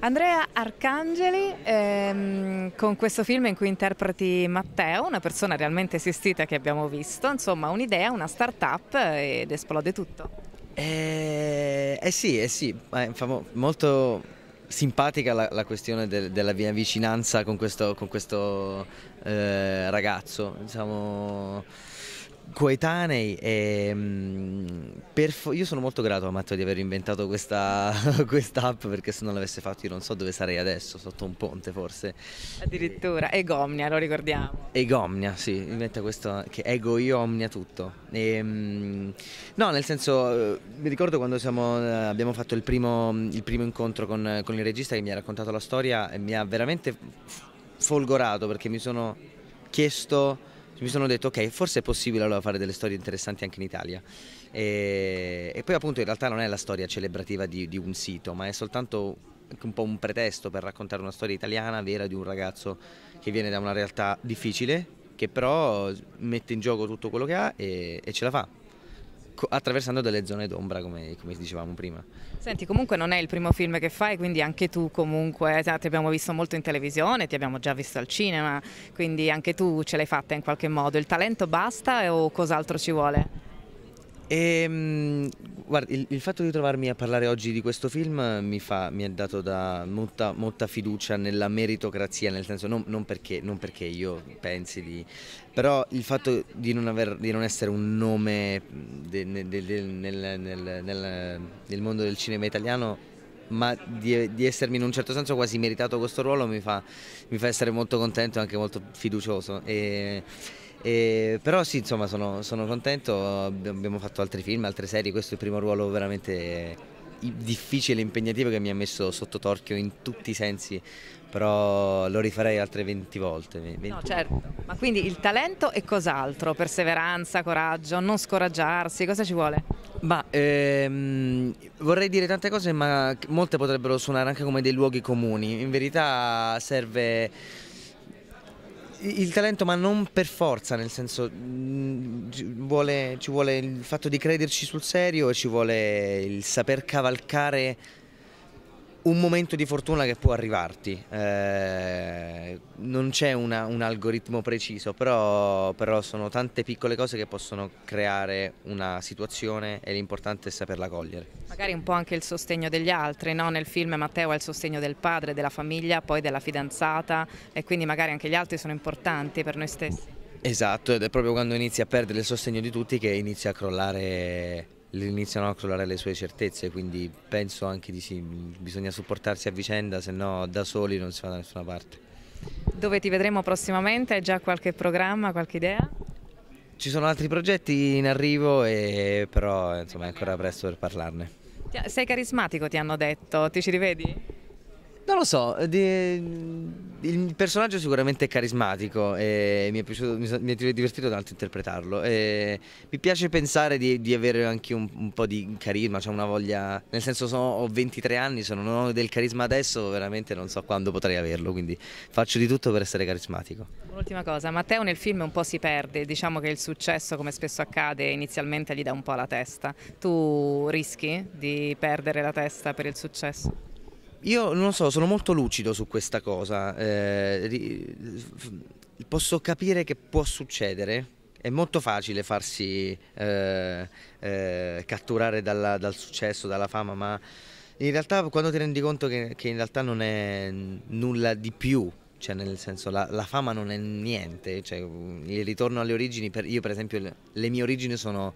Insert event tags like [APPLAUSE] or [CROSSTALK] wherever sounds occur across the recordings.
Andrea Arcangeli, ehm, con questo film in cui interpreti Matteo, una persona realmente esistita che abbiamo visto, insomma un'idea, una start-up ed esplode tutto. Eh, eh sì, eh sì, è eh, molto simpatica la, la questione del, della mia vicinanza con questo, con questo eh, ragazzo, diciamo coetanei e ehm, mh, io sono molto grato a Matteo di aver inventato [LAUGHS] questa app perché se non l'avesse fatto io non so dove sarei adesso, sotto un ponte forse. Addirittura, Egomnia lo ricordiamo. Egomnia, sì, inventa questo che ego io omnia tutto. E, ehm, no, nel senso, eh, mi ricordo quando siamo, eh, abbiamo fatto il primo, il primo incontro con, con il regista che mi ha raccontato la storia e mi ha veramente folgorato perché mi sono chiesto, mi sono detto ok, forse è possibile allora fare delle storie interessanti anche in Italia. E, e, poi appunto in realtà non è la storia celebrativa di, di un sito, ma è soltanto un po' un pretesto per raccontare una storia italiana vera di un ragazzo che viene da una realtà difficile, che però mette in gioco tutto quello che ha e, e ce la fa attraversando delle zone d'ombra come, come, dicevamo prima. Senti, comunque non è il primo film che fai, quindi anche tu comunque eh, ti abbiamo visto molto in televisione, ti abbiamo già visto al cinema, quindi anche tu ce l'hai fatta in qualche modo. Il talento basta o cos'altro ci vuole? E, ehm, guarda, il, il, fatto di trovarmi a parlare oggi di questo film mi, fa, mi è dato da molta, molta, fiducia nella meritocrazia, nel senso non, non, perché, non, perché, io pensi di... però il fatto di non, aver, di non essere un nome de, de, de, nel, nel, nel, nel mondo del cinema italiano ma di, di, essermi in un certo senso quasi meritato questo ruolo mi fa, mi fa essere molto contento e anche molto fiducioso. E, e, però sì, insomma, sono, sono, contento, abbiamo fatto altri film, altre serie, questo è il primo ruolo veramente difficile e impegnativo che mi ha messo sotto torchio in tutti i sensi, però lo rifarei altre 20 volte. 20. No, certo, ma quindi il talento e cos'altro? Perseveranza, coraggio, non scoraggiarsi, cosa ci vuole? Ma ehm, vorrei dire tante cose, ma molte potrebbero suonare anche come dei luoghi comuni. In verità serve il talento, ma non per forza, nel senso mm, vuole, ci vuole il fatto di crederci sul serio e ci vuole il saper cavalcare un momento di fortuna che può arrivarti, eh, non c'è un algoritmo preciso, però, però, sono tante piccole cose che possono creare una situazione e l'importante è saperla cogliere. Magari un po' anche il sostegno degli altri, no? nel film Matteo ha il sostegno del padre, della famiglia, poi della fidanzata e quindi magari anche gli altri sono importanti per noi stessi. Esatto, ed è proprio quando inizi a perdere il sostegno di tutti che inizia a crollare iniziano a crollare le sue certezze, quindi penso anche di sì, bisogna supportarsi a vicenda, se no da soli non si va da nessuna parte. Dove ti vedremo prossimamente? Hai già qualche programma, qualche idea? Ci sono altri progetti in arrivo, e, però insomma, è ancora presto per parlarne. Sei carismatico, ti hanno detto, ti ci rivedi? Non lo so, il personaggio è sicuramente carismatico e mi è, piaciuto, mi è divertito tanto interpretarlo. E mi piace pensare di, di avere anche un, un, po' di carisma, cioè una voglia, nel senso sono, ho 23 anni, se non ho del carisma adesso veramente non so quando potrei averlo, quindi faccio di tutto per essere carismatico. Un'ultima cosa, Matteo nel film un po' si perde, diciamo che il successo come spesso accade inizialmente gli dà un po' la testa, tu rischi di perdere la testa per il successo? Io non so, sono molto lucido su questa cosa. Eh, posso capire che può succedere. È molto facile farsi eh, eh, catturare dalla, dal successo, dalla fama, ma in realtà quando ti rendi conto che, che in realtà non è nulla di più cioè nel senso la, la, fama non è niente, cioè, il ritorno alle origini, per, io per esempio le, le mie origini sono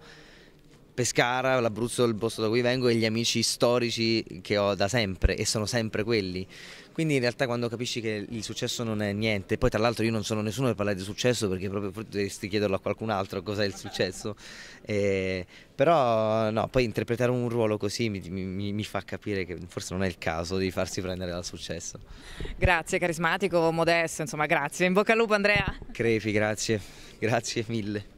Pescara, l'Abruzzo, il posto da cui vengo e gli amici storici che ho da sempre e sono sempre quelli. Quindi in realtà quando capisci che il successo non è niente, poi tra l'altro io non sono nessuno per parlare di successo perché proprio potresti chiederlo a qualcun altro cos'è il successo, eh, però no, poi interpretare un ruolo così mi, mi, mi, fa capire che forse non è il caso di farsi prendere dal successo. Grazie, carismatico, modesto, insomma grazie, in bocca al lupo Andrea. Crepi, grazie, grazie mille.